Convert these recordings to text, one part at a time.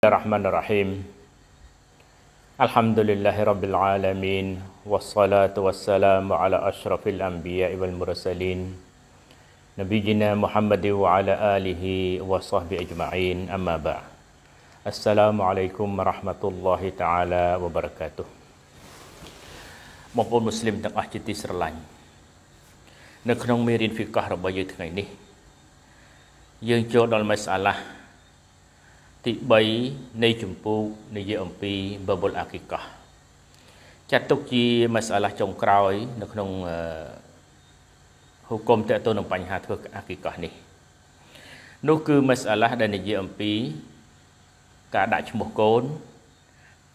الرحمن الرحيم الحمد لله رب العالمين والصلاة والسلام على أشرف الأنبياء والمرسلين نبينا محمد وعلى آله وصحبه أجمعين أما بعد السلام عليكم ورحمة الله تعالى وبركاته បងប្អូនមូស្លីមទាំងអស់ជាទីស្រឡាញ់នៅក្នុងមេរៀនហ្វីកះរបស់យើងថ្ងៃនេះយើងចូលដល់មេសាឡាទី3នៃចម្ពោះនិយាយអំពី verbal អគិកោះចាត់ទុកជាមាសាឡាចុងក្រោយ នៅក្នុងហុគុំតទៅនឹងបញ្ហាធ្វើអគិកោះនេះ នោះគឺមាសាឡាដែលនិយាយអំពី ការដាក់ឈ្មោះកូន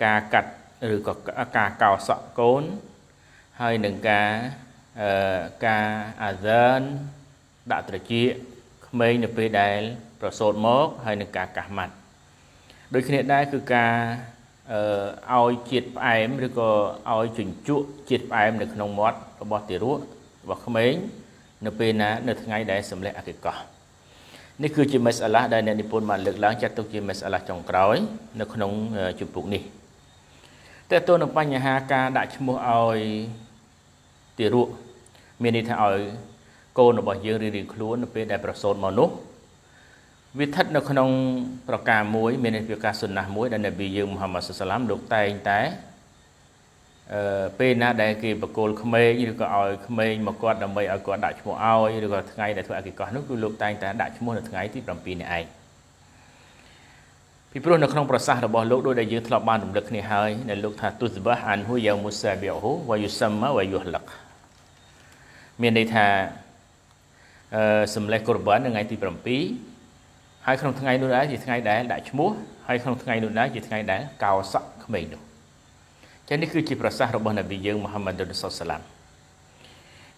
ការកាត់ឬក៏ការកោសក់កូន ហើយនឹងការអឺការអាសើនដាក់ត្រចៀកក្មេងនៅពេលដែល ប្រសូតមក ហើយនឹងការកាស់ម៉ាត់ដូចគ្នាដែរគឺការឲ្យជាតិផ្អែមឬក៏ឲ្យជញ្ជក់ជាតិផ្អែម នៅក្នុងមាត់របស់ទារករបស់ក្មេង នៅ ពេលណា នៅថ្ងៃដែលសម្លេះអកេកោះនេះគឺជាមេសាឡាដែលអ្នកនិពន្ធបានលើកឡើង ចាត់ទុកជាមេសាឡាចុងក្រោយនៅក្នុងជំពូកនេះតើតើនៅបញ្ហាការដាក់ឈ្មោះឲ្យទារកមានន័យថាឲ្យកូនរបស់យើងរៀងៗខ្លួននៅពេលដែលប្រសូតមកនោះវាស្ថិតនៅក្នុងប្រការមួយមានន័យពីការសុណាស់មួយ ដែលនប៊ីយើងមូហាម៉ាត់សុសឡាមលោកតែងតែអឺពេលណាដែលគេបកគោលក្មេងឬក៏ឲ្យក្មេងមកគាត់ដើម្បីឲ្យគាត់ដាក់ឈ្មោះឲ្យឬក៏ថ្ងៃដែលធ្វើអគិកោះនោះគឺលោកតែងតែដាក់ឈ្មោះនៅថ្ងៃទី7នេះឯងពីព្រោះនៅក្នុងប្រសាសន៍របស់លោកដូចដែលយើងធ្លាប់បានរំលឹកគ្នាហើយដែលលោក ថាទុសបាអានហ៊ូយ៉ាមូសាប៊ីហ៊ូវ៉ាយុសាម៉ាវ៉ាយុហ្លឹកមានន័យថាអឺសម្លេះកូរបាននៅថ្ងៃទី7ហើយក្នុងថ្ងៃនោះដែរជាថ្ងៃដែលដាក់ឈ្មោះហើយក្នុងថ្ងៃនោះដែរជាថ្ងៃដែលកោសក់ក្មេងនោះចឹងនេះគឺជាប្រសាសន៍របស់នប៊ីយើងមូហាម៉ាត់ឌុលសុសឡាម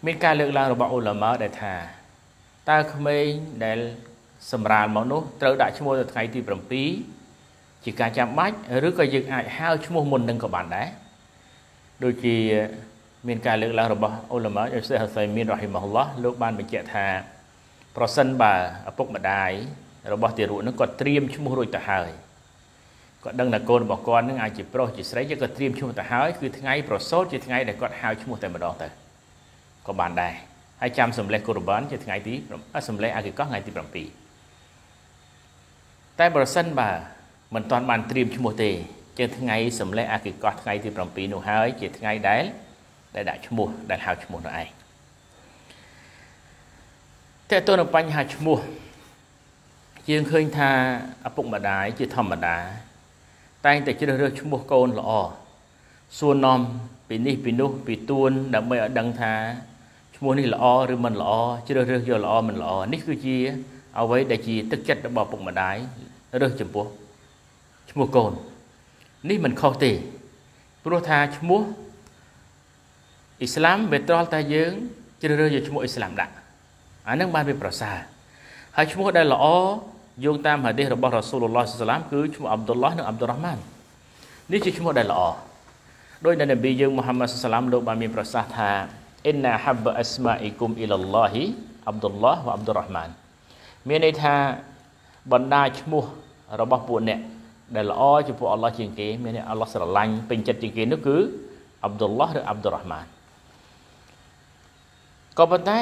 មានការលើកឡើងរបស់អ៊ូឡាម៉ាដែលថាតើក្មេងដែល សម្រាលមកនោះត្រូវដាក់ឈ្មោះនៅថ្ងៃទី7ជាការចាំបាច់ឬក៏យើងអាចហៅឈ្មោះមុននឹងក៏បានដែរដូចជាមានការលើកឡើងរបស់អ៊ូឡាម៉ាអ៊ីសេហសៃមីនរ៉ាហ៊ីម៉ាហ៊ុលឡោះលោកបានបញ្ជាក់ថា ប្រសិនបើឪពុកម្ដាយរបស់ទារកនឹងគាត់ត្រៀមឈ្មោះរួចទៅហើយ គាត់ដឹងថាកូនរបស់គាត់នឹងអាចជាប្រុសជាស្រីគឺគាត់ត្រៀមឈ្មោះទៅហើយគឺថ្ងៃប្រសូតជាថ្ងៃដែលគាត់ហៅឈ្មោះតែម្ដងទៅក៏បានដែរហើយចាំសម្លេះកូរបានជាថ្ងៃទីសម្លេះអាគិកោះថ្ងៃទី7តែប្រសិនបើមិនទាន់បានត្រៀមឈ្មោះទេ ជាថ្ងៃសម្លេះអាគិកោះថ្ងៃទី7នោះហើយ ជាថ្ងៃដែល ដែលដាក់ឈ្មោះដែលហៅឈ្មោះនោះឯងតើតើនៅបញ្ហាឈ្មោះយើងឃើញថាឪពុកម្ដាយជាធម្មតាតែងតែជ្រើសរើសឈ្មោះកូនល្អសួរនាំពីនេះពីនោះ ពីទួន ដើម្បីឲ្យដឹងថាឈ្មោះនេះល្អឬមិនល្អជ្រើសរើសយកល្អមិនល្អនេះគឺជាអ្វីដែលជាទឹកចិត្តរបស់ឪពុកម្ដាយរើសចំពោះឈ្មោះកូននេះមិនខុសទេ ព្រោះថាឈ្មោះអ៊ីស្លាមវាត្រល់តែយើងជ្រើសរើសយកឈ្មោះអ៊ីស្លាមដាក់អានឹងបានវាប្រសើរហើយឈ្មោះដែលល្អយោងតាមហាឌីសរបស់រ៉ាស៊ូលឡោះសាឡាមគឺឈ្មោះអាប់ឌុលឡោះនិងអាប់ឌុលរ៉ាហ្ម៉ាននេះជាឈ្មោះដែលល្អដោយនៅនប៊ីយើងមូហាម៉ាត់សាឡាមលោក បានមានប្រសាសន៍ថាអ៊ីនណាហាប់អាស្មាអ៊ីគុំអ៊ីឡឡោហ៊ីអាប់ឌុលឡោះវ៉ាអាប់ឌុលរ៉ាហ្ម៉ានមានន័យថាបណ្ដាឈ្មោះ របស់ពួកអ្នកដែលល្អចំពោះអល់ឡោះជាងគេមានន័យអល់ឡោះស្រឡាញ់ពេញចិត្តជាងគេនោះគឺអាប់ឌុលឡោះឬអាប់ឌុលរ៉ាហ្ម៉ានក៏ប៉ុន្តែ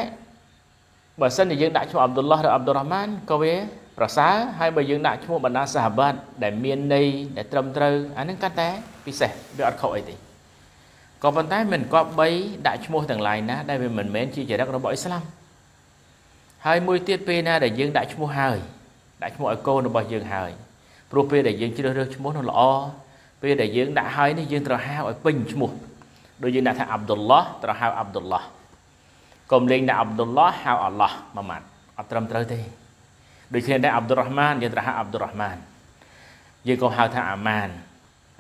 បើសិនជាយើងដាក់ឈ្មោះអាប់ឌុលឡោះឬអាប់ឌុលរ៉ាហ្ម៉ានក៏វាប្រសើរហើយបើយើងដាក់ឈ្មោះបណ្ដាសាបត្តិដែលមានន័យដែលត្រឹមត្រូវ អានឹងកាន់តែ ពិសេសវាអត់ខុសអីទេក៏ប៉ុន្តែមិនគប្បីដាក់ឈ្មោះទាំងឡាយណា ដែលវាមិនមែនជាចរិតរបស់អ៊ីស្លាមហើយមួយទៀតពេលណា ដែលយើងដាក់ឈ្មោះហើយដាក់ឈ្មោះឲ្យកូនរបស់យើងហើយ ព្រោះពេលដែលយើងជ្រើសរើសឈ្មោះនោះល្អពេលដែលយើងដាក់ហើយនេះយើងត្រូវហៅឲ្យពេញឈ្មោះដូចយើងដាក់ថាអាប់ឌុលឡោះត្រូវហៅអាប់ឌុលឡោះកុំលេងដាក់អាប់ឌុលឡោះហៅអល់ឡោះមួយម៉ាត់អត់ត្រឹមត្រូវទេដូចគ្នាដែរអាប់ឌុលរ៉ាហ្មានយើងត្រូវហៅអាប់ឌុលរ៉ាហ្មានយើងក៏ហៅថាអាម៉ាន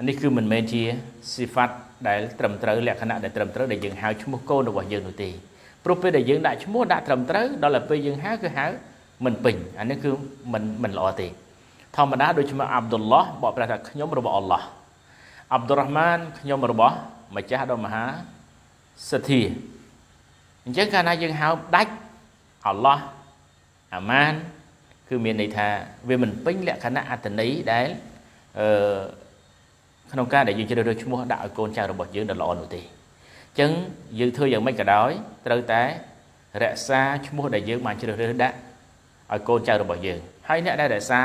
នេះគឺមិនមែនជាសិហ្វាត់ដែលត្រឹមត្រូវលក្ខណៈដែលត្រឹមត្រូវដែលយើងហៅឈ្មោះកូនរបស់យើងនោះទេព្រោះពេលដែលយើងដាក់ឈ្មោះដាក់ត្រឹមត្រូវដល់តែពេលយើងហៅគឺហៅមិនពេញអានេះគឺមិនមិនល្អទេធម្មតាដូចឈ្មោះអាប់ឌុលឡោះបកប្រែថាខ្ញុំរបស់អល់ឡោះអាប់ឌុលរ៉ាហ្មានខ្ញុំរបស់ ម្ចាស់ដ៏មហាសទ្ធាអញ្ចឹងកាលណាយើងហៅដាច់អល់ឡោះអាម៉ានគឺមានន័យថាវាមិនពេញលក្ខណៈអត្តន័យដែលអឺក្នុងការដែលយើងជ្រើសរើសឈ្មោះដាក់ឲ្យកូនចៅរបស់យើងដែលល្អនោះទេអញ្ចឹងយើងធ្វើយ៉ាងម៉េចក៏ដោយត្រូវតែរក្សាឈ្មោះដែលយើងបានជ្រើសរើសដាក់ឲ្យកូនចៅរបស់យើងហើយអ្នក ដែលរក្សា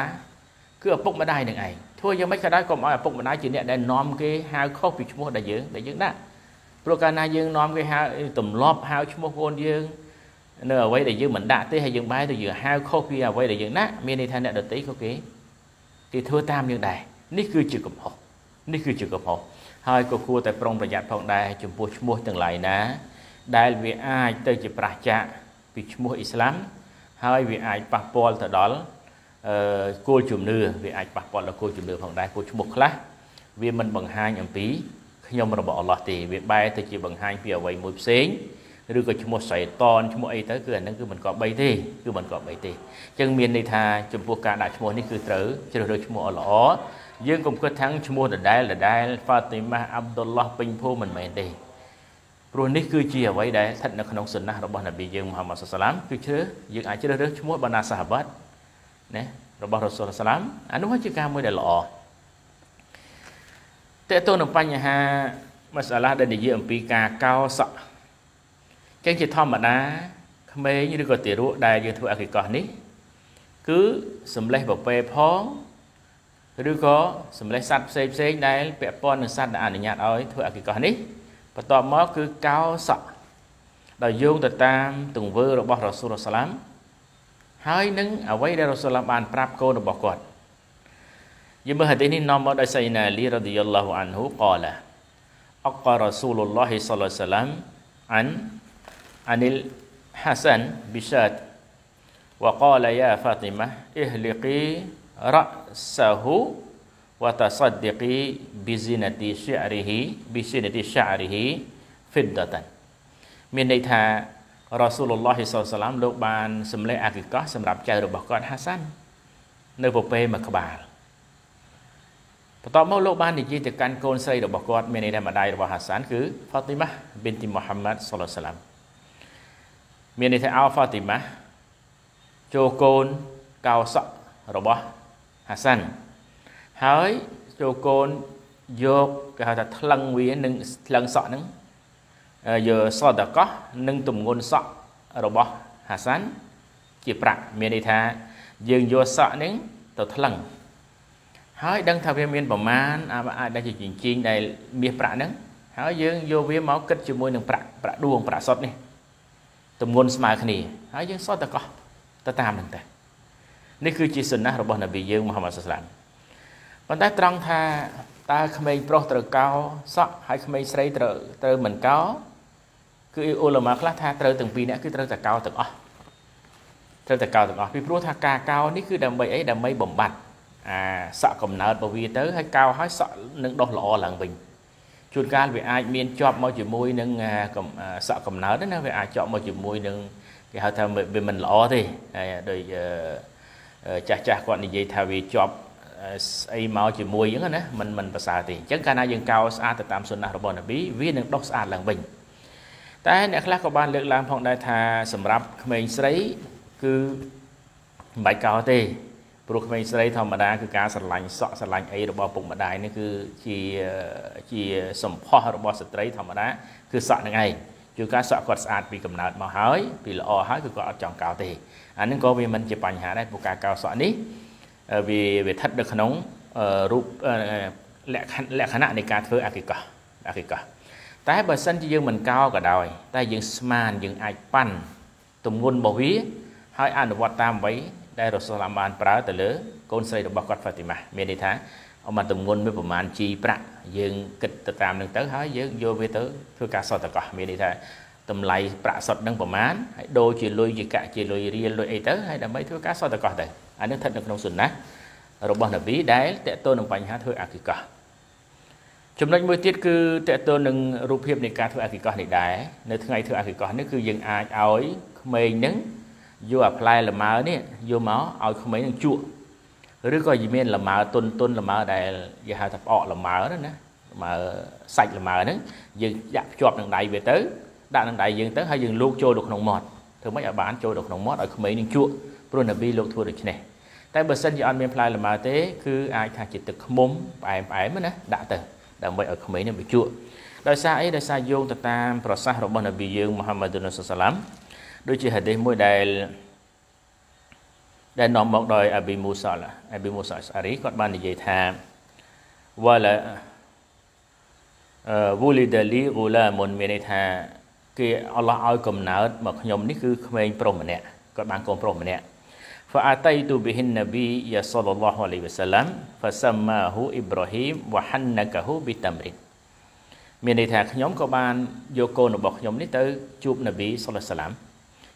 គឺឪពុកម្ដាយនឹងឯងធ្វើយ៉ាងម៉េចក៏ដោយកុំឲ្យឪពុកម្ដាយជាអ្នកដែលនាំគេហៅខុសពីឈ្មោះដែលយើងដែលយើងដាក់ព្រោះកាលណាយើងនាំគេហៅទម្លាប់ហៅឈ្មោះកូនយើងនៅអ្វីដែលយើងមិនដាក់ទេហើយយើងបែរទៅយើងហៅខុសពីអ្វីដែលយើងដាក់មានន័យថាអ្នកដតីក៏គេគេធ្វើតាមយើងដែរនេះគឺជាកំហុសនេះគឺជាកំហុសហើយក៏គួរតែប្រុងប្រយ័ត្នផងដែរចំពោះឈ្មោះទាំងឡាយណា ដែលវាអាចទៅជាប្រះចាកពីឈ្មោះអ៊ីស្លាមហើយវាអាចប៉ះពាល់ទៅដល់អឺគោលជំនឿវាអាចប៉ះពាល់ដល់គោលជំនឿផងដែរគោលឈ្មោះខ្លះវាមិនបង្ហាញអំពីខ្ញុំរបស់អល់ឡោះទេវាបែរទៅជាបង្ហាញពីអ្វីមួយផ្សេងឬក៏ឈ្មោះសៃតនឈ្មោះអីទៅគឺអានឹងគឺមិនក៏បីទេគឺមិនក៏បីទេអញ្ចឹងមានន័យថាចំពោះការដាក់ឈ្មោះនេះគឺត្រូវជ្រើសរើសឈ្មោះឲ្យល្អយើងកុំគិតថាឈ្មោះដដែលដដែលហ្វាទីម៉ាអាប់ដុលឡោះពេញភូមិមិនមែនទេព្រោះនេះគឺជាអ្វីដែលស្ថិតនៅក្នុងសុណាស់របស់នប៊ីយើងមូហាម៉ាត់សាឡាមគឺជ្រើសយើងអាចជ្រើសរើសឈ្មោះបណ្ដាសាហាបាត់ណារបស់រ៉ូសូលសាឡាមអានោះជាការមួយដែលល្អតើតើនឹងបញ្ហាមសាឡាដែលនិយាយអំពីការកោសក់ចឹងជាធម្មតាក្មេងឬក៏ទារកដែលយើងធ្វើអកិកោះនេះគឺសំលេះប្រពេផងឬក៏សំលេះសัตว์ផ្សេងផ្សេងដែលពាក់ព័ន្ធនឹងសัตว์ដែលអនុញ្ញាតឲ្យ ធ្វើអកិកោះនេះបន្ទាប់មកគឺកោសក់ដោយយោងទៅតាមទង្វើរបស់រ៉ាស៊ូលសាឡាមហើយនឹងអ្វីដែលរ៉ាស៊ូលឡាមបានប្រាប់កូនរបស់គាត់យើងមើលហទីនេះនាំមកដោយសៃណាលីរ៉ាឌីយ៉ាឡោះអានហ៊ូកឡាអកការ៉ាស៊ូលឡោះសាឡាសាឡាមអាន عن الحسن بشات وقال يا فاطمة اهلقي رأسه وتصدقي بزينة شعره بزينة شعره فضة មានន័យថារ៉ាស៊ូលឡោះសសាឡាម លោកបានសម្លេងអាគីកោះសម្រាប់ចៅរបស់គាត់ហាសាន នៅពពែមួយក្បាលបន្ទាប់មកលោកបាននិយាយទៅកាន់កូនស្រីរបស់គាត់ មានន័យថាម្ដាយរបស់ហាសាន គឺហ្វាទីម៉ាប៊ីនទីមូហាម៉ាត់សឡាឡាមមានន័យថាអោហ្វាទីម៉ាចូលកូនកោសក់របស់ហាសាន់ហើយចូលកូនយកគេហៅថាថ្លឹងវានឹងថ្លឹងសក់ហ្នឹងយកសតកោះនិងទំងន់សក់របស់ហាសាន់ជាប្រាក់មានន័យថាយើងយកសក់ហ្នឹងទៅថ្លឹង ហើយ ដឹងថាវាមានប្រមាណអាចដែលជាជីងជីងដែលមាសប្រាក់ហ្នឹងហើយយើងយកវាមកគិតជាមួយនឹងប្រាក់ប្រាក់ដួង ប្រាក់សុតនេះទម្ងន់ស្មើគ្នាហើយយើងសុទ្ធតែកោះទៅតាមនឹងតែ នេះគឺជាសុណាស់របស់នប៊ីយើងមូហាម៉ាត់សាសឡាមប៉ុន្តែត្រង់ថាតើក្មេងប្រុសត្រូវកោសក់ហើយក្មេងស្រីត្រូវត្រូវមិនកោគឺអ៊ូឡាម៉ាខ្លះថាត្រូវទាំងពីរនាក់គឺត្រូវតែកោទាំងអស់ត្រូវតែកោទាំងអស់ពីព្រោះថាការកោនេះគឺដើម្បីអីដើម្បីបំបត្តិអាសក់កំណើតរបស់វាទៅហើយកោហើយសក់នឹងដុះល្អឡើងវិញជួនកាលវាអាច មានជាប់មកជាមួយនឹងសក់កំណើតណាវាអាចជាប់មកជាមួយនឹងគេហៅថាវាមិនល្អទេហើយដោយចាស់ចាស់គាត់និយាយថាវាជាប់ស្អីមកជាមួយអញ្ចឹងណាมันมันប្រសើរទេអញ្ចឹងកាលណាយើងកោស្អាតទៅតាមសុណាស់របស់នប៊ីវានឹងដុះស្អាតឡើងវិញតែអ្នកខ្លះក៏បានលើកឡើងផងដែរថាសម្រាប់ក្មេងស្រីគឺមិនបាច់កោទេព្រោះក្មេងស្រីធម្មតាគឺការស្រឡាញ់សក់ស្រឡាញ់អីរបស់ពុកម្ដាយនេះគឺជាជាសម្ផស្សរបស់ស្ត្រី ធម្មតាគឺសក់នឹងឯងគឺការសក់គាត់ស្អាតពីកំណើតមកហើយពីល្អហើយគឺគាត់អត់ចង់កោទេអានឹងក៏វាមិនជាបញ្ហាដែរព្រោះការកោសក់នេះវាវាស្ថិតនៅក្នុងរូបលក្ខណៈលក្ខណៈនៃការធ្វើអកិកោអកិកោតែបើសិនជាយើងមិនកោក៏ដោយតែយើងស្មានយើងអាចប៉ាន់ទម្ងន់របស់វា ហើយអនុវត្តតាមអ្វីដែលរ៉ូសូលបានប្រើទៅលើកូនស្រីរបស់គាត់ហ្វាទីម៉ាមានន័យថាអមតងុនមានប្រមាណជីប្រាក់យើងគិតទៅតាមនឹងទៅហើយយើងយកវាទៅធ្វើការសតកោះមានន័យថាតម្លៃប្រាក់សុទ្ធនឹងប្រមាណហើយដូរជាលុយជាកាក់ជាលុយរៀលលុយអីទៅហើយដើម្បីធ្វើការសតកោះទៅអានេះស្ថិតនៅក្នុងសុណារបស់នប៊ីដែលតកតូននឹងបញ្ហាធ្វើអគិកោះចំណុចមួយទៀតគឺតកតូននឹងរូបភាពនៃការធ្វើអគិកោះនេះដែរនៅថ្ងៃធ្វើអគិកោះនេះគឺយើងអាចឲ្យក្មេងនឹងយកអាផ្លែលម៉ើនេះយកមកឲ្យក្មេងនឹងជក់ឬក៏មានលម៉ើទុនទុនលម៉ើដែលគេហៅថាផ្អកលម៉ើហ្នឹងណាលម៉ើសាច់លម៉ើហ្នឹងយើងដាក់ភ្ជាប់នឹងដៃវាទៅដាក់នឹងដៃយើងទៅហើយយើងលោកចូលទៅក្នុងមាត់ធ្វើម៉េចឲ្យបានចូលទៅក្នុងមាត់ឲ្យក្មេងនឹងជក់ព្រោះនប៊ីលោកធ្វើដូច្នេះតែបើសិនជាអត់មានផ្លែលម៉ើទេគឺអាចថាជាទឹកខ្មុំផ្អែមផ្អែមណាដាក់ទៅដើម្បីឲ្យក្មេងនឹងជក់ដោយសារអីដោយសារយោងទៅតាមប្រសាសន៍របស់នប៊ីយើងមូហាម៉ាឌុលសាឡាមដូចជាហាឌីសមួយដែលដែលនាំមកដោយអាប៊ីមូសាអាប៊ីមូសាអស្រីគាត់បាននិយាយថាវ៉ាឡាអឺវូលីដាលីហ្គូឡាមុនមានន័យថាគេអល់ឡោះឲ្យកំណើតមកខ្ញុំនេះគឺក្មេងប្រុសម្នាក់គាត់បានកូនប្រុសម្នាក់ فأتيت به النبي صلى الله عليه وسلم فسماه إبراهيم وحنكه بتمر មានន័យថាខ្ញុំក៏បានយកកូនរបស់ខ្ញុំនេះទៅជួបនប៊ីសុលឡាឡាម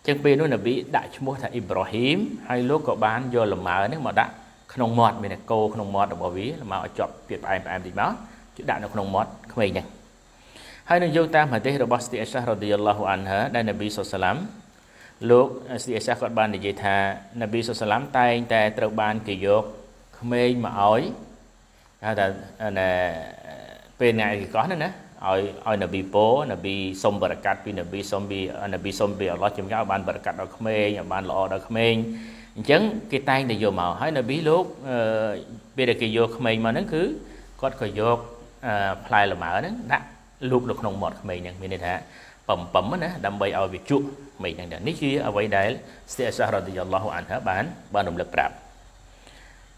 ចឹងពេលនោះនប៊ីដាក់ឈ្មោះថាអ៊ីប្រាហ៊ីមហើយលោកក៏បានយកលម៉ើនេះមកដាក់ក្នុងមាត់មានគោក្នុងមាត់របស់វាលម៉ើឲ្យជាប់ទៀតផ្អែមផ្អែមតិចមកគឺដាក់នៅក្នុងមាត់ក្មេងហ្នឹងហើយនឹងយកតាមហាឌីសរបស់ស្ទីអេសារ៉ាឌីយ៉ាឡោះអានហាដែលនប៊ីសុសឡាមលោកស្ទីអេសាគាត់បាននិយាយថានប៊ីសុសឡាមតែងតែ ត្រូវបាន គេយកក្មេងមកឲ្យហៅថាពេលអ្នកគេកោះហ្នឹងណាឲ្យឲ្យនប៊ីពោនប៊ីសុំបរកាត់ពីនប៊ីសុំពីនប៊ីសុំពីអល់ឡោះជំរាបបានបរកាត់ដល់ក្មេងឲ្យបានល្អដល់ក្មេងអញ្ចឹងគេតែងតែយកមកហើយនប៊ីលោកពេលដែលគេយកក្មេងមកហ្នឹងគឺគាត់ក៏យកផ្លែលម៉ើហ្នឹងដាក់លូកនៅក្នុងមាត់ក្មេងហ្នឹងមានន័យថាបំពំណាដើម្បីឲ្យវាជក់មេឃហ្នឹងនេះជាអ្វីដែលស្ទេអសារ៉ាឌីយ៉ាឡោះអានហាបានបានរំលឹកប្រាប់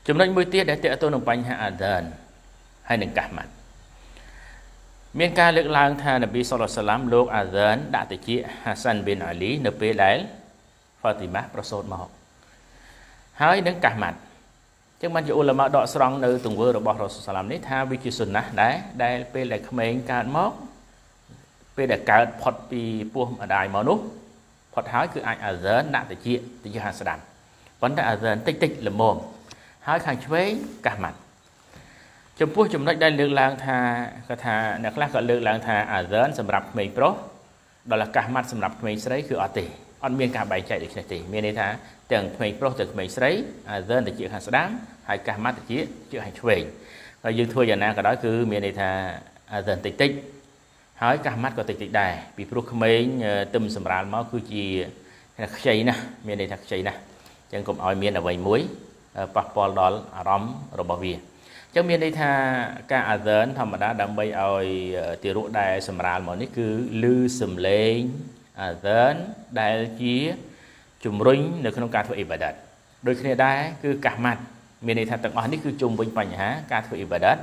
ចំណុចមួយទៀតដែលតកតទៅនឹងបញ្ហាអាដានហើយនឹងកាសម៉ាត់មានការលើកឡើងថានប៊ីសុលឡាមលោកអាហ្សានដាក់តិចហាសានប៊ីនអាលីនៅពេលដែលហ្វាទីម៉ាប្រសូតមក ហើយនឹងកាសម៉ាត់អញ្ចឹងបានជាឧលមាដកស្រង់នៅទង្វើរបស់រ៉ូសុលឡាមនេះថាវាជាសុណាស់ដែរដែលពេលដែលក្មេងកើតមកពេលដែលកើតផុតពីពោះម្ដាយមកនោះផុតហើយគឺអាចអាហ្សានដាក់តិចតិចហាស្ដាំប៉ុន្តែអាហ្សានតិចតិចល្មមហើយខាងឆ្វេងកាសម៉ាត់ចំពោះចំណុចដែលលើកឡើងថាគាត់ថាអ្នកខ្លះក៏លើកឡើងថាអាស៊ានសម្រាប់ក្មេងប្រុសដល់ឱកាសម៉ាត់សម្រាប់ក្មេងស្រីគឺអត់ទេអត់មានការបែងចែកដូចនេះទេមានន័យថាទាំងក្មេងប្រុសទាំងក្មេងស្រីអាស៊ានទៅជាខាងស្ដាំហើយកាសម៉ាត់ទៅជាជាខាងឆ្វេងហើយយើងធ្វើយ៉ាងណាក៏ដោយគឺមានន័យថាអាស៊ានតិចតិចហើយ កាសម៉ាត់ក៏តិចតិចដែរពីព្រោះក្មេងទឹមសម្រាលមកគឺជាខ្ចីណាស់មានន័យថាខ្ចីណាស់អញ្ចឹងកុំឲ្យមានអ្វីមួយប៉ះពាល់ដល់អារម្មណ៍របស់វាចឹងមានន័យថាការ adern ធម្មតាដើម្បីឲ្យទារកដែលសម្រាលមកនេះគឺលឺសំឡេង adern ដែលជាជំរុញនៅក្នុងការធ្វើអ៊ីបាដាតដូចគ្នាដែរគឺកាសម៉ាត់មានន័យថាទាំងអស់នេះគឺជុំវិញបញ្ហាការធ្វើអ៊ីបាដាត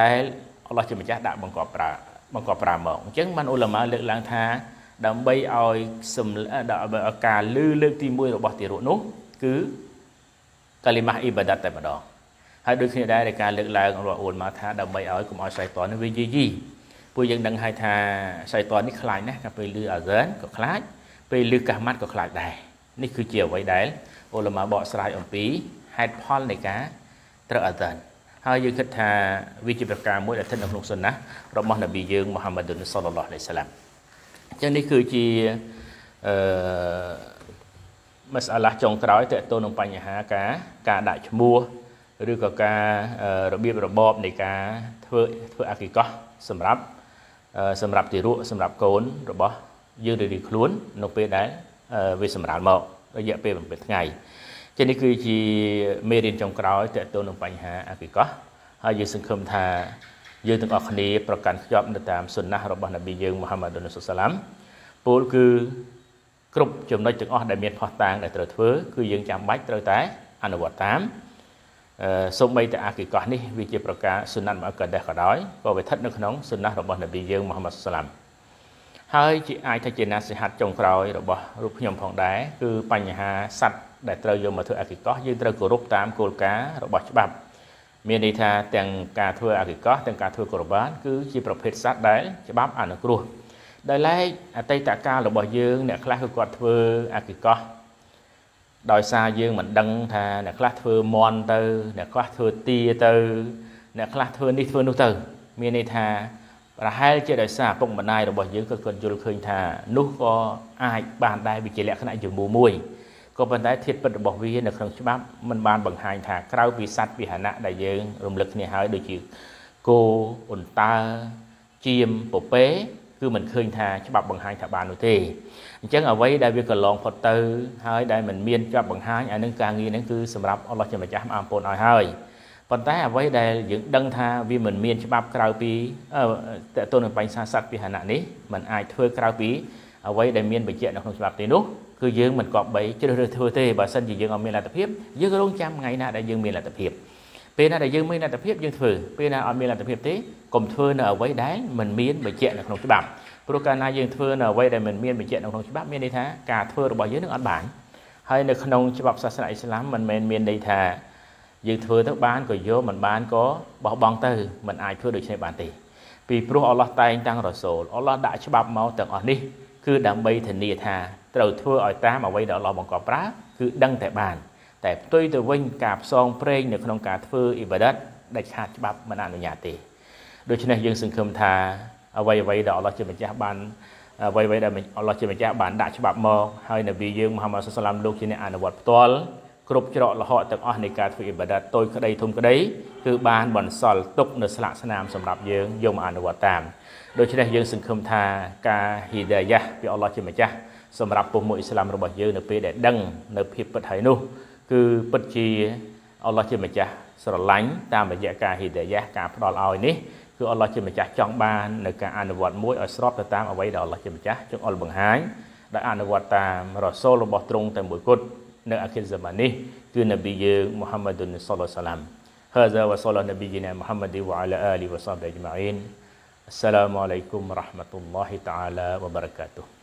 ដែលអល់ឡោះជាម្ចាស់ដាក់បង្កប់ប្រើបង្កប់ប្រើមកអញ្ចឹងបានអ៊ុលាម៉ាលើកឡើងថា ដើម្បីឲ្យសំការលឺលើកទី1របស់ទារកនោះគឺកាលីម៉ាស់អ៊ីបាដាតតែម្ដងហើយដូចគ្នាដែរដែលការលើកឡើងរបស់អ៊ូលម៉ាថាដើម្បីឲ្យកុំឲ្យសៃតននេះវាយីយីពួកយើងដឹងហើយថាសៃតននេះខ្លាចណាស់កាលពេលលឺអាហ្សែនក៏ខ្លាចពេលលឺកាសម៉ាត់ក៏ខ្លាចដែរនេះគឺជាអ្វីដែលអ៊ូលម៉ាបកស្រាយអំពីហេតុផលនៃការត្រូវអាហ្សែនហើយយើងគិតថាវាជាប្រការមួយដែលស្ថិតនៅក្នុងសុណារបស់នប៊ីយើងមូហាម៉ាឌុនសុលឡាហ៍អាឡៃសាឡាមអញ្ចឹងនេះគឺជាអឺមសាឡាចុងក្រោយតកតទៅនឹងបញ្ហាការការដាក់ឈ្មោះឬក៏ការរបៀបរបបនៃការធ្វើធ្វើអគិកោះសម្រាប់ សម្រាប់ទារកសម្រាប់កូន របស់ យើងឬខ្លួននៅពេលដែលវាសម្រាលមករយៈពេល7ថ្ងៃចឹងនេះគឺជាមេរៀនចុងក្រោយតទៅនឹងបញ្ហាអគិកោះហើយយើងសង្ឃឹមថាយើងទាំងអស់គ្នាប្រកាន់ខ្ជាប់នៅតាមសុណាស់របស់នប៊ីយើងមូហាម៉ាត់ឌុនសុសឡាមពោលគឺគ្រប់ចំណុចទាំងអស់ដែលមានផុសតាងដែលត្រូវធ្វើ គឺយើងចាំបាច់ត្រូវតែអនុវត្តតាមសូម្បីតែអាកិកោះនេះវាជាប្រការសុណាត់មកកដេះក៏ដោយក៏វាស្ថិតនៅក្នុងសុណាត់របស់នប៊ីយើងមូហាម៉ាត់សាឡាមហើយជាអាចថាជាណាសិហតចុងក្រោយរបស់រូបខ្ញុំផងដែរគឺបញ្ហាសัตว์ដែលត្រូវយកមកធ្វើអាកិកោះយើងត្រូវគោរពតាមគោលការណ៍របស់ច្បាប់ មានន័យថាទាំងការធ្វើអាកិកោះទាំងការធ្វើកូរបានគឺជាប្រភេទសัตว์ដែលច្បាប់អនុគ្រោះដោយឡែកអតីតកាលរបស់យើង អ្នកខ្លះគឺគាត់ធ្វើអាកិកោះដោយសារយើងមិនដឹងថាអ្នកខ្លះធ្វើមន់ទៅអ្នកខ្លះធ្វើទាទៅអ្នកខ្លះធ្វើនេះធ្វើនោះទៅមានន័យថាប្រហែលជាដោយសារពុកម្ដាយរបស់យើងក៏គាត់យល់ឃើញថានោះក៏អាចបានដែរវាជាលក្ខណៈជាមូលមួយក៏ប៉ុន្តែធាតុពិតរបស់វានៅក្នុងច្បាប់มันបានបង្ហាញថា ក្រៅពីសត្វពិហនៈដែលយើងរំលឹកគ្នាហើយដូចជាគោអ៊ុនតើជាមពពែគឺមិនឃើញថាច្បាប់បង្ហាញថាបាននោះទេអញ្ចឹងអ្វីដែលវាកន្លងផុតទៅហើយដែលមិនមានច្បាប់បង្ហាញអានឹងការងារនឹងគឺសម្រាប់អល់ឡោះជាម្ចាស់អម្ពូនឲ្យហើយប៉ុន្តែអ្វីដែលយើងដឹងថាវាមិនមានច្បាប់ក្រៅពីតទៅនឹងបញ្ហាសត្វពិហនៈនេះมันអាចធ្វើក្រៅពីអ្វីដែលមានបញ្ជាក់នៅក្នុងច្បាប់ទីនោះគឺយើងមិនគប្បីជ្រើសរើសធ្វើទេបើសិនជាយើងអត់មានលទ្ធភាពយើងរងចាំថ្ងៃណាដែលយើងមានលទ្ធភាពពេលណាដែលយើងមានលទ្ធភាពយើងធ្វើពេលណាអត់មានលទ្ធភាពទេកុំធ្វើនៅអ្វីដែលមិនមានបញ្ជាក់នៅក្នុងច្បាប់ព្រោះកាលណាយើងធ្វើនៅអ្វីដែលមិនមានបញ្ជាក់នៅក្នុងច្បាប់មានន័យថាការធ្វើរបស់យើងនឹងអត់បានហើយនៅក្នុងច្បាប់សាសនាអ៊ីស្លាមមិនមែនមានន័យថាយើងធ្វើទៅបានក៏យកមិនបានក៏បោះបង់ទៅមិនអាចធ្វើដូច្នេះបានទេពីព្រោះអល់ឡោះតែងតាំងរ៉សូលអល់ឡោះដាក់ច្បាប់មកទាំងអស់នេះគឺដើម្បីធានាថាត្រូវធ្វើឲ្យតាមអ្វីដែលអល់ឡោះបង្កប់ប្រើគឺដឹងតែបានតែផ្ទុយទៅវិញការផ្សងព្រេងនៅក្នុងការធ្វើអ៊ីបាដិតដែលខាតច្បាប់មិនអនុញ្ញាតទេដូច្នេះយើងសង្ឃឹមថាអ្វីអ្វីដែលអល់ឡោះជាម្ចាស់បានអ្វីអ្វីដែលអល់ឡោះជាម្ចាស់បានដាក់ច្បាប់មកហើយនប៊ីយើងមហាម៉ាត់សឡាមលោកជាអ្នកអនុវត្តផ្ទាល់គ្រប់ច្រកលហកទាំងអស់នៃការធ្វើអ៊ីបាដាតតូចក្តីធំក្តីគឺបានបន្សល់ទុក នៅស្លាកស្នាមសម្រាប់យើងយកមកអនុវត្តតាមដូច្នេះយើងសង្ឃឹមថាការហ៊ីដាយ៉ាពីអល់ឡោះជាម្ចាស់សម្រាប់ពុះមួយអ៊ីស្លាមរបស់យើងនៅពេលដែលដឹងនៅភាពពិតហើយនោះគឺពិតជាអល់ឡោះជាម្ចាស់ស្រឡាញ់តាមរយៈការហ៊ីដាយ៉ាការផ្ដល់ឲ្យនេះគឺអល់ឡោះជាម្ចាស់ចង់បាននៅការអនុវត្តមួយឲ្យស្របទៅតាមអ្វីដែលអល់ឡោះជាម្ចាស់ចង់អល់បង្ហាញដោយអនុវត្តតាមរសូលរបស់ទ្រង់តែមួយគត់នៅអាខិលសម៉ានេះគឺនប៊ីយើងមូហាម៉ាឌុនសល្លាឡាម هذا وصلى نبينا محمد وعلى آله وصحبه أجمعين السلام عليكم ورحمة الله تعالى وبركاته